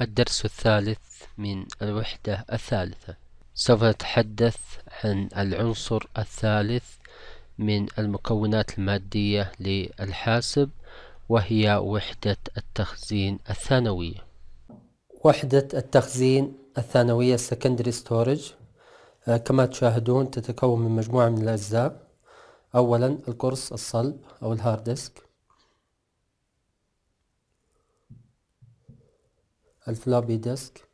الدرس الثالث من الوحدة الثالثة سوف نتحدث عن العنصر الثالث من المكونات المادية للحاسب وهي وحدة التخزين الثانوية وحدة التخزين الثانوية secondary storage آه، كما تشاهدون تتكون من مجموعة من الأجزاء أولا القرص الصلب أو الهارد ديسك الفلابي ديسك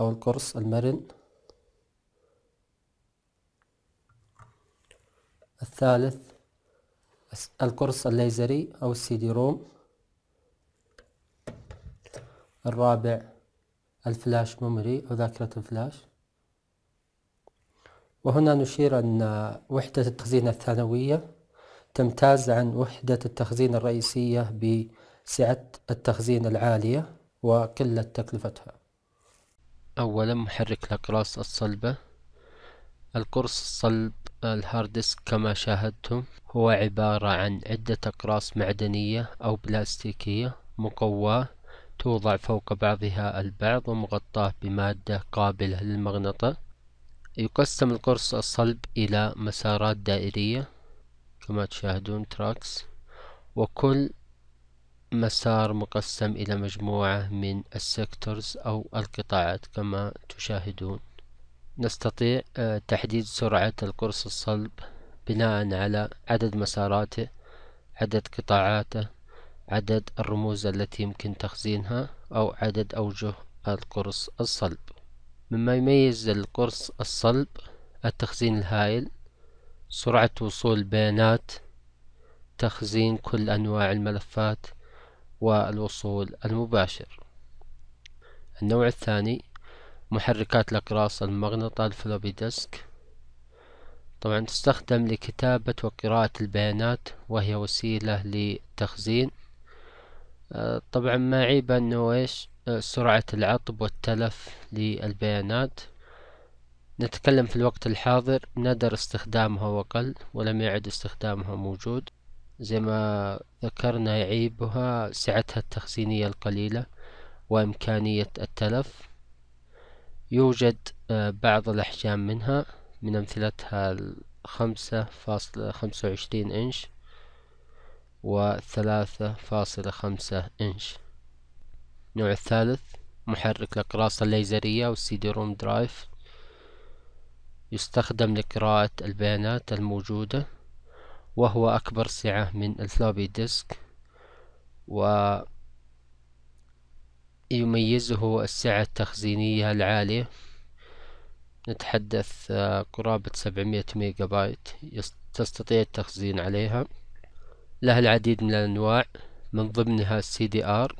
أو القرص المرن الثالث القرص الليزري أو السي دي روم الرابع الفلاش ميموري أو ذاكرة الفلاش وهنا نشير أن وحدة التخزين الثانوية تمتاز عن وحدة التخزين الرئيسية بسعة التخزين العالية وقلة تكلفتها أولا محرك الأقراص الصلبة القرص الصلب الهارد ديسك كما شاهدتم هو عبارة عن عدة أقراص معدنية أو بلاستيكية مقواة توضع فوق بعضها البعض ومغطاة بمادة قابلة للمغنطة يقسم القرص الصلب إلى مسارات دائرية كما تشاهدون تراكس وكل مسار مقسم إلى مجموعة من السيكتورز أو القطاعات كما تشاهدون نستطيع آه، تحديد سرعة القرص الصلب بناء على عدد مساراته عدد قطاعاته عدد الرموز التي يمكن تخزينها أو عدد أوجه القرص الصلب مما يميز القرص الصلب التخزين الهائل سرعة وصول البيانات تخزين كل أنواع الملفات والوصول المباشر النوع الثاني محركات الأقراص المغنطة الفلوبي ديسك طبعا تستخدم لكتابة وقراءة البيانات وهي وسيلة لتخزين آه، طبعا ما عيب انه ايش آه، سرعة العطب والتلف للبيانات نتكلم في الوقت الحاضر ندر استخدامها وقل ولم يعد استخدامها موجود زي ما ذكرنا يعيبها سعتها التخزينية القليلة وإمكانية التلف يوجد آه، بعض الأحجام منها من أمثلتها الخمسة فاصلة خمسة وعشرين إنش وثلاثة فاصلة خمسة إنش النوع الثالث محرك الأقراص الليزرية أو روم درايف يستخدم لقراءة البيانات الموجودة وهو أكبر سعة من الفلوبي ديسك ويميزه السعة التخزينية العالية نتحدث آه، قرابة 700 ميجا بايت تستطيع التخزين عليها لها العديد من الأنواع من ضمنها السي دي ار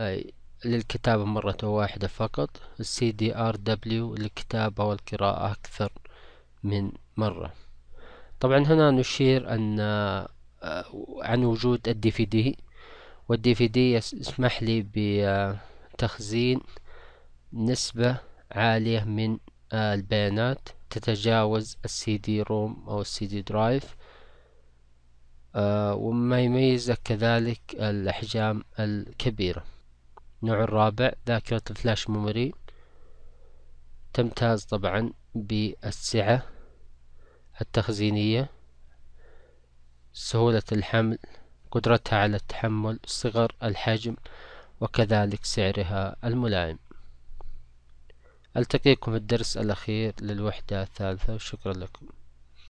أي للكتابة مرة واحدة فقط السي دي ار دبليو للكتابة والقراءة أكثر من مرة طبعا هنا نشير أن آه، عن وجود الدي في دي والدي في دي يسمح لي بتخزين نسبة عالية من آه، البيانات تتجاوز السي دي روم أو السي دي درايف وما يميز كذلك الأحجام الكبيرة النوع الرابع ذاكرة الفلاش ميموري تمتاز طبعا بالسعة التخزينية سهولة الحمل قدرتها على التحمل صغر الحجم وكذلك سعرها الملائم ألتقيكم الدرس الأخير للوحدة الثالثة وشكرا لكم